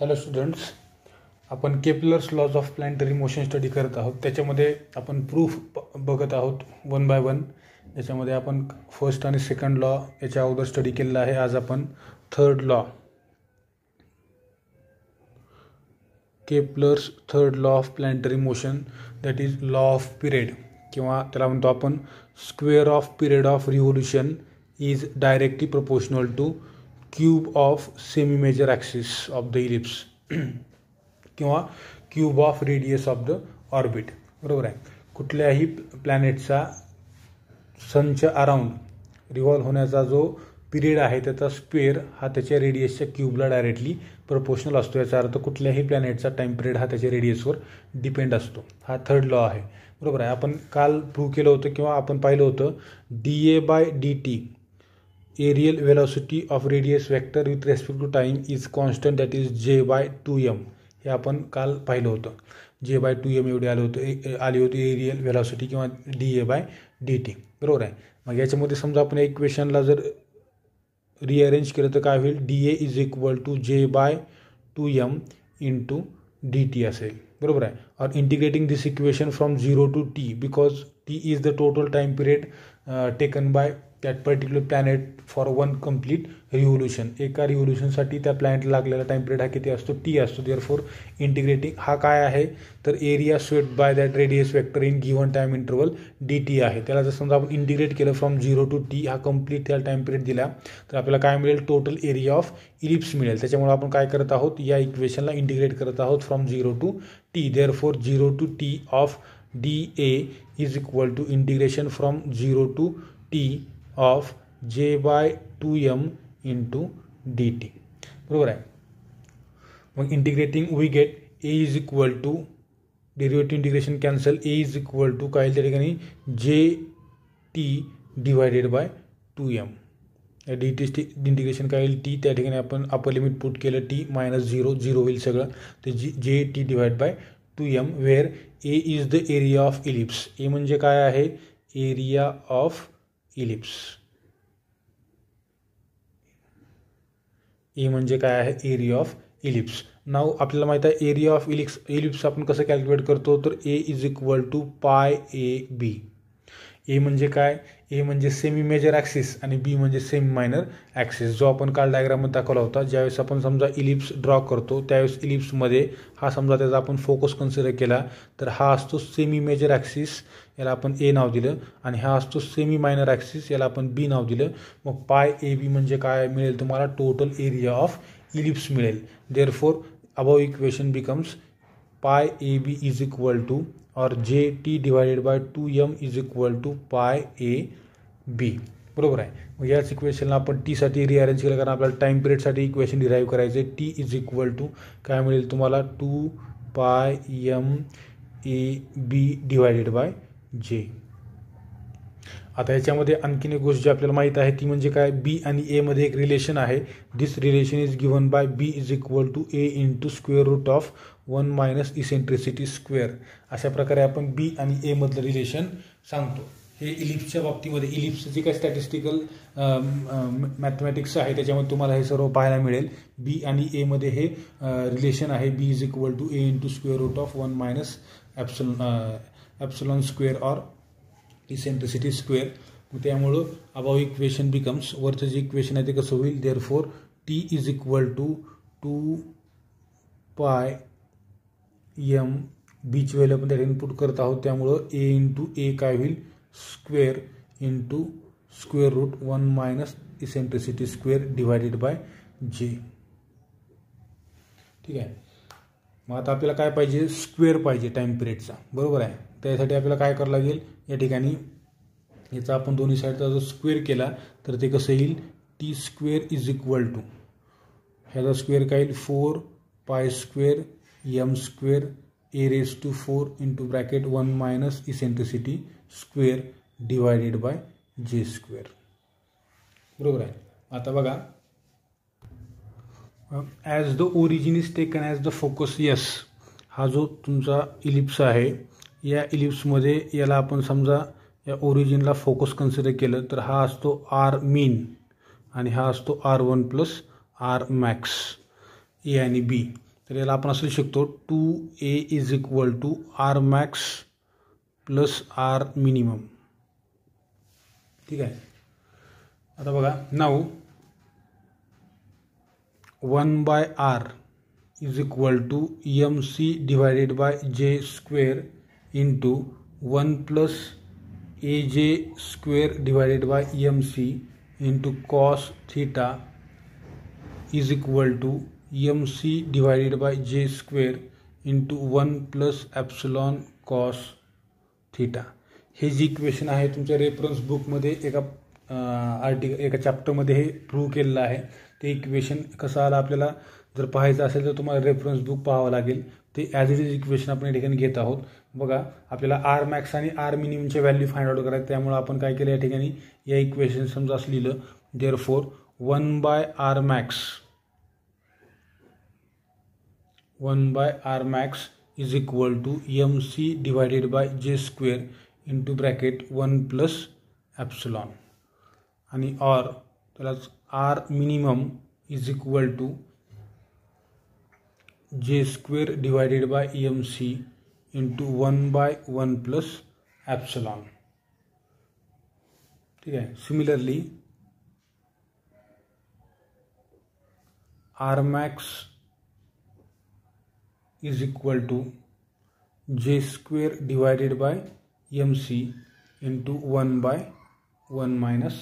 Hello students आपण Kepler's laws of planetary motion study करत आहोत त्याच्यामध्ये आपण प्रूफ बघत आहोत वन बाय वन याच्यामध्ये आपण फर्स्ट आणि सेकंड लॉ याच्या अगोदर स्टडी केलेला आहे आज आपण third law Kepler's third law of planetary motion that is law of period किंवा त्याला म्हणतो आपण square of period of revolution is directly proportional to cube of semi major axis of the ellipse किंवा cube of radius of the orbit बरोबर आहे कुठल्याही प्लॅनेटचा संच around revolve होण्याचा जो पिरियड आहे त्याचा स्पेअर हा त्याच्या रेडियसच्या क्यूबला डायरेक्टली प्रपोशनल असतो याचा अर्थ कुठल्याही प्लॅनेटचा टाईम पिरियड हा त्याच्या रेडियसवर डिपेंड असतो हा थर्ड लॉ आहे बरोबर आहे आपण काल प्रूव्ह केलं होतं किंवा आपण पाहिलं होतं D A by D T areal velocity of radius vector with respect to time is constant that is J by two M हे आपण काल पाहिलं होतं जे बाय टू एम एवढी आलं होतं आली होती एरियल वेलॉसिटी किंवा D A by D T बरोबर आहे मग याच्यामध्ये समजा आपण इक्वेशनला जर रिअरेंज केलं तर काय होईल D A is equal to J by two M into D T असेल बरोबर आहे और integrating this equation from zero to T because T is the total time period taken by that particular planet for one complete revolution एका रिव्होल्युशनसाठी त्या प्लॅनेटला लागलेला time period हा किती असतो टी असतो देअर फोर इंटिग्रेटिंग हा काय आहे तर area swept by that radius vector in given time interval D T आहे त्याला जर समजा आपण इंटिग्रेट केलं फ्रॉम झिरो टू टी हा कम्प्लीट त्याला टाईम पिरियड दिला तर आपल्याला काय मिळेल टोटल एरिया ऑफ इलिप्स मिळेल त्याच्यामुळे आपण काय करत आहोत या इक्वेशनला इंटिग्रेट करत आहोत from zero to T therefore zero to T of D A is equal to integration from zero to T of J by two M into D T बरोबर आहे मग integrating we get A is equal to derivative integration cancel A is equal to काय त्या ठिकाणी J T divided by two M D T integration काय येईल T त्या ठिकाणी आपण अपर लिमिट पुट केलं टी मायनस झिरो झिरो होईल सगळं तर जी J T divide by two M where A is the area of ellipse A म्हणजे काय आहे एरिया ऑफ इलिप्स ए म्हणजे काय आहे एरिया ऑफ इलिप्स नाव आपल्याला माहित आहे एरिया ऑफ इलिप्स इलिप्स आपण कसं कॅल्क्युलेट करतो तर ए is equal to pi A बी ए म्हणजे काय ए म्हणजे सेमी मेजर ॲक्सिस आणि बी म्हणजे सेमी मायनर ॲक्सिस जो आपण काल डायग्राममध्ये दाखवला होता ज्यावेळेस आपण समजा इलिप्स ड्रॉ करतो त्यावेळेस इलिप्समध्ये हा समजा त्याचा आपण फोकस कन्सिडर केला तर हा असतो सेमी मेजर ॲक्सिस याला आपण ए नाव दिलं आणि हा असतो सेमी मायनर ॲक्सिस याला आपण बी नाव दिलं मग पाय ए बी म्हणजे काय मिळेल तुम्हाला टोटल एरिया ऑफ इलिप्स मिळेल देअरफोर above equation becomes pi A B is equal to और J T divided by two M is equal to pi A बी बरोबर आहे मग याच इक्वेशनला आपण टीसाठी रिअरेंज केलं कारण आपल्याला टाइम पिरियडसाठी इक्वेशन डिराईव्ह करायचे टी इज इक्वल टू काय मिळेल तुम्हाला two pi M A B divided by J आता याच्यामध्ये आणखीन एक गोष्ट जी आपल्याला माहीत आहे ती म्हणजे काय बी आणि एमध्ये एक रिलेशन आहे this relation is given by B is equal to A into square root of one minus eccentricity square अशा प्रकारे आपण बी आणि एमधलं रिलेशन सांगतो हे इलिप्सच्या बाबतीमध्ये इलिप्स जे काही स्टॅटिस्टिकल मॅथमॅटिक्स आहे त्याच्यामध्ये तुम्हाला हे सर्व पाहायला मिळेल बी आणि एमध्ये हे रिलेशन आहे B is equal to A into square root of one minus ॲप्सल epsilon square or eccentricity square त्यामुळं अबाव इक्वेशन बिकम्स वरचं जे इक्वेशन आहे ते कसं होईल therefore T is equal to two pi M बीच व्हॅल्यू आपण त्याला इनपुट करत आहोत त्यामुळं ए इंटू ए काय होईल square into square root one minus eccentricity square divided by J ठीक आहे मग आता आपल्याला काय पाहिजे स्क्वेअर पाहिजे टाइम पिरियडचा बरोबर आहे त्यासाठी आपल्याला काय करावं लागेल या ठिकाणी याचा आपण दोन्ही साईडचा जर स्क्वेअर केला तर ते कसं येईल T square is equal to ह्याचा स्क्वेअर काय येईल four pi square M square A raise to four into bracket one minus eccentricity square divided by J square बरोबर आहे आता बघा as the origin is taken as the focus yes हा जो तुमचा इलिप्स आहे या इलिप्समध्ये याला आपण समजा या ओरिजिनला फोकस कन्सिडर केलं तर हा असतो आर मीन आणि हा असतो R one plus R max A आणि बी तो ये अपन असं शकतो two A is equal to R max plus R minimum ठीक है आता बगा now one by R is equal to M C divided by J square into one plus A J square divided by M C into cos theta is equal to M C divided by J square into one plus epsilon cos theta हे जे equation आहे तुमच्या reference बुकमध्ये एका Arctic एका चॅप्टरमध्ये हे prove केलेलं आहे ते इक्वेशन कसं आलं आपल्याला जर पाहायचं असेल तर तुम्हाला रेफरन्स बुक पाहावं लागेल ते ॲज इट इज इक्वेशन आपण या ठिकाणी घेत आहोत बघा आपल्याला आर मॅक्स आणि आर मिनिमचे व्हॅल्यू फाइंड आउट करायचं त्यामुळे आपण काय केलं या ठिकाणी या इक्वेशन समजा असं लिहिलं therefore one by R max 1 by r max is equal to E M C divided by j square into bracket 1 plus epsilon and r plus r minimum is equal to j square divided by E M C into 1 by 1 plus epsilon okay. similarly r max is equal to J square j by divided C into one by one 1 minus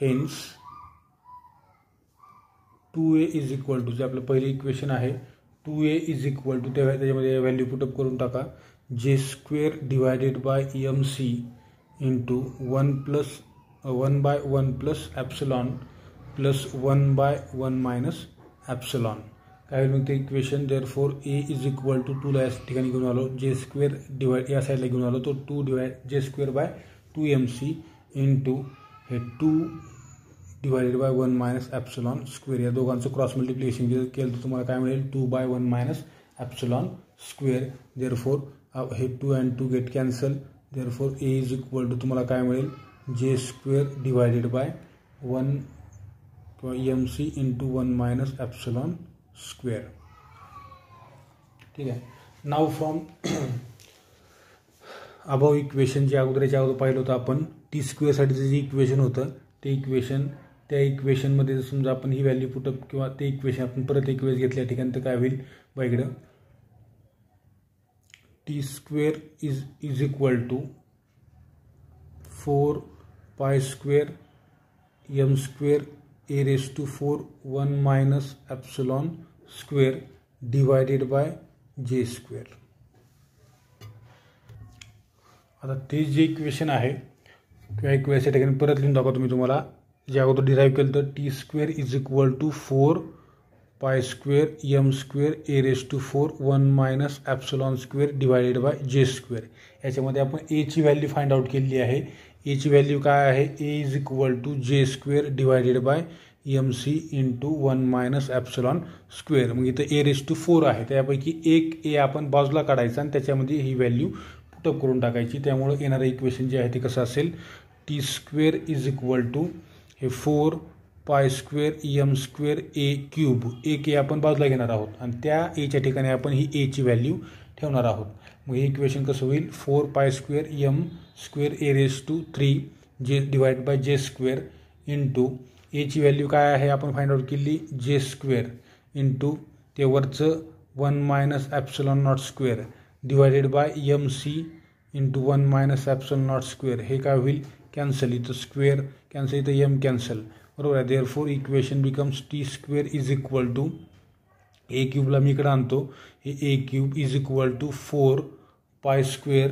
hence two A is equal to J अपने पहले equation है two A is equal to त्या त्याच्यामध्ये value put up करूँ टाका J square divided by M C into one plus one by one plus epsilon plus one by one minus epsilon काय होईल मग ते equation therefore A is equal to टूला या ठिकाणी घेऊन आलो जे स्क्वेअर डिवाइड या साईडला घेऊन आलो तो two divide J square by two M C into हे two divided by one minus epsilon square या दोघांचं क्रॉस मल्टिप्लिकेशन केलं तर तुम्हाला काय मिळेल two by one minus epsilon square therefore हे two and two get cancel therefore A is equal to तुम्हाला काय मिळेल J square divided by one किंवा M C two one minus epsilon square ठीक आहे नाव from अभाव equation जे अगोदरच्या अगोदर पाहिलं होतं आपण टी स्क्वेअरसाठीचं जे इक्वेशन होतं ते इक्वेशन त्या इक्वेशनमध्ये जर समजा आपण ही व्हॅल्यू पुटअप किंवा ते इक्वेशन आपण परत एक वेळेस घेतल्या ठिकाणी तर काय होईल बघा T square is is equal to four pi square M square A raise to four one minus epsilon square divided by J square आता ते जे इक्वेशन आहे किंवा इक्वेशन ठिकाणी परत लिहून दाखवा तुम्ही तुम्हाला जे अगोदर डिराईव्ह केलं तर T square is equal to four pi square M square A raise to four one minus epsilon square divided by J square याच्यामध्ये आपण एची व्हॅल्यू फाइंड आउट केलेली आहे एची व्हॅल्यू काय आहे A is equal to J square divided by M C into one minus epsilon square मग इथं ए रेस टू फोर आहे त्यापैकी एक ए आपण बाजूला काढायचा आणि त्याच्यामध्ये ही व्हॅल्यू पुटअप करून टाकायची त्यामुळं येणारं इक्वेशन जे आहे ते कसं असेल T square is equal to हे four pi square M square A cube एक ए आपण बाजूला घेणार आहोत आणि त्या एच्या ठिकाणी आपण ही एची व्हॅल्यू ठेवणार आहोत मग हे इक्वेशन कसं होईल four pi square M square A raise to three J divide by J square into एची व्हॅल्यू काय आहे आपण फाइंड आउट केली जे स्क्वेअर इंटू ते वरचं one minus epsilon not square divided by M C into one minus epsilon not square हे काय होईल कॅन्सल इथं स्क्वेअर कॅन्सल इथं एम कॅन्सल बरोबर आहे therefore equation becomes T square is equal to A क्यूबला मी इकडं आणतो हे A cube is equal to four pi square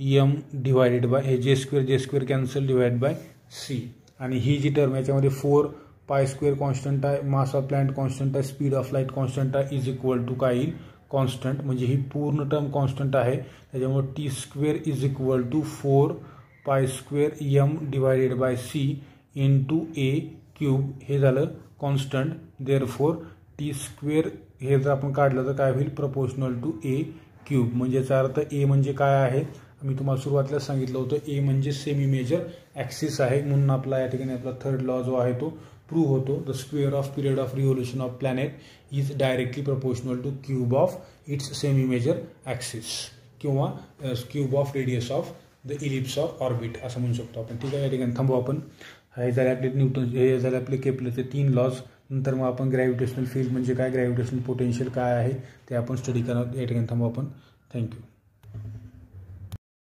M divided by हे J square J square cancel divide by C आणि ही जी टर्म याच्यामध्ये फोर पाय स्क्वेअर कॉन्स्टंट आहे मास ऑफ प्लांट कॉन्स्टंट आहे स्पीड ऑफ लाईट कॉन्स्टंट आहे is equal to काय येईल कॉन्स्टंट म्हणजे ही पूर्ण टर्म कॉन्स्टंट आहे त्याच्यामुळे T square is equal to four pi square M divided by C into A cube हे झालं constant therefore T square हे जर आपण काढलं तर काय होईल प्रपोशनल टू ए क्यूब म्हणजे याचा अर्थ ए म्हणजे काय आहे मी तुम्हाला सुरुवातीला सांगितलं होतं ए म्हणजे सेमी मेजर ॲक्सिस आहे म्हणून आपला या ठिकाणी आपला थर्ड लॉ जो आहे तो प्रूव्ह होतो the square of period of revolution of planet is directly proportional to cube of its semi major axis किंवा cube of radius of the ellipse of orbit असं म्हणू शकतो आपण ठीक आहे या ठिकाणी थांबू आपण हे झाले आपले न्यूटन हे झाले आपले केपलेचे तीन लॉज नंतर मग आपण ग्रॅव्हिटेशनल फील्ड म्हणजे काय ग्रॅव्हिटेशनल पोटेन्शियल काय आहे ते आपण स्टडी करणार या ठिकाणी थांबू आपण थँक्यू